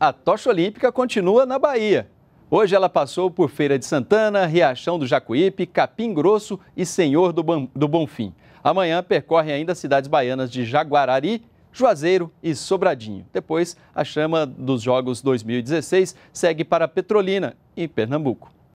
a tocha olímpica continua na Bahia. Hoje ela passou por Feira de Santana, Riachão do Jacuípe, Capim Grosso e Senhor do, Bom, do Bonfim. Amanhã percorre ainda as cidades baianas de Jaguarari, Juazeiro e Sobradinho. Depois, a chama dos Jogos 2016 segue para Petrolina, em Pernambuco.